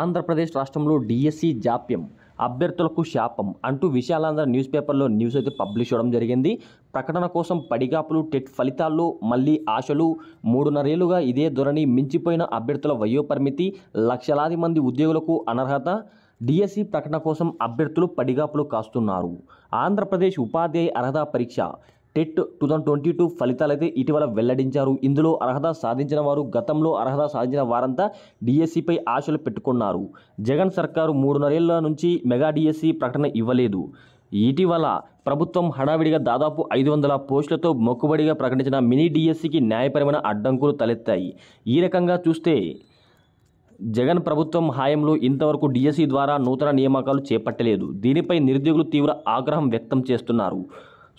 ఆంధ్రప్రదేశ్ రాష్ట్రంలో DSC e జాప్యం అభ్యర్థులకు శాపం అంటూ విశాలాంధ్ర న్యూస్ పేపర్లో న్యూస్ అయితే పబ్లిష్ అవ్వడం జరిగింది ప్రకటన కోసం పడిగాపులు టెట్ ఫలితాల్లో మళ్ళీ ఆశలు మూడున్నరేళ్లుగా ఇదే ధోరణి మించిపోయిన అభ్యర్థుల వయోపరిమితి లక్షలాది మంది ఉద్యోగులకు అనర్హత డిఎస్సి e ప్రకటన కోసం అభ్యర్థులు పడిగాపులు కాస్తున్నారు ఆంధ్రప్రదేశ్ ఉపాధ్యాయ అర్హత పరీక్ష TET two thousand twenty two ఫలితాలు అయితే ఇటీవల వెల్లడించారు ఇందులో అర్హత సాధించిన వారు గతంలో అర్హత సాధించిన వారంతా డిఎస్సిపై ఆశలు పెట్టుకున్నారు జగన్ సర్కారు మూడున్నరేళ్ల నుంచి మెగా డిఎస్సి ప్రకటన ఇవ్వలేదు ఇటీవల ప్రభుత్వం హడావిడిగా దాదాపు ఐదు వందల పోస్టులతో మొక్కుబడిగా ప్రకటించిన మినీ డిఎస్సికి న్యాయపరమైన అడ్డంకులు తలెత్తాయి ఈ రకంగా చూస్తే జగన్ ప్రభుత్వం హాయంలో ఇంతవరకు డిఎస్సి ద్వారా నూతన నియామకాలు చేపట్టలేదు దీనిపై నిరుద్యోగులు తీవ్ర ఆగ్రహం వ్యక్తం చేస్తున్నారు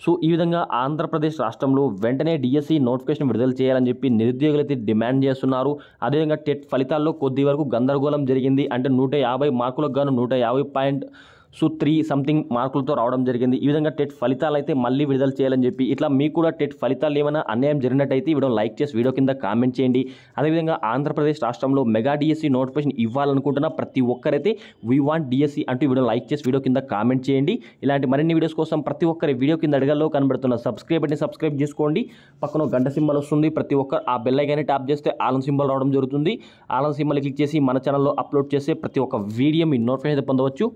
సో ఈ విధంగా ఆంధ్రప్రదేశ్ రాష్ట్రంలో వెంటనే డిఎస్సి e నోటిఫికేషన్ విడుదల చేయాలని చెప్పి నిరుద్యోగులు అయితే డిమాండ్ చేస్తున్నారు అదేవిధంగా టెట్ ఫలితాల్లో కొద్ది వరకు గందరగోళం జరిగింది అంటే నూట యాభై మార్కులకు గాను నూట యాభై పాయింట్ సో త్రీ సంథింగ్ మార్కులతో రావడం జరిగింది ఈ విధంగా టెట్ ఫలితాలు అయితే మళ్ళీ విడుదల చేయాలని చెప్పి ఇట్లా మీకు కూడా టెట్ ఫలితాలు ఏమైనా అన్యాయం జరిగినట్టయితే వీడియో లైక్ చేసి వీడియో కింద కామెంట్ చేయండి అదేవిధంగా ఆంధ్రప్రదేశ్ రాష్ట్రంలో మెగా డిఎస్సీ e నోటిఫికేషన్ ఇవ్వాలనుకుంటున్న ప్రతి ఒక్కరైతే వీ వాంట్ డిఎస్సీ అంటూ వీడియో లైక్ చేసి వీడియో కింద కామెంట్ చేయండి ఇలాంటి మరిన్ని వీడియోస్ కోసం ప్రతి ఒక్కరి వీడియో కింద అడగల్లో కనబడుతున్న సబ్స్క్రైబ్ అని సబ్స్క్రైబ్ చేసుకోండి పక్కన గంట సింబల్ వస్తుంది ప్రతి ఒక్కరు ఆ బెల్ ఐకాన్ని ట్యాప్ చేస్తే ఆలం సింబల్ రావడం జరుగుతుంది ఆలం సింబల్ క్లిక్ చేసి మన ఛానల్లో అప్లోడ్ చేసే ప్రతి ఒక్క వీడియో మీ నోటిఫికేషన్ పొందవచ్చు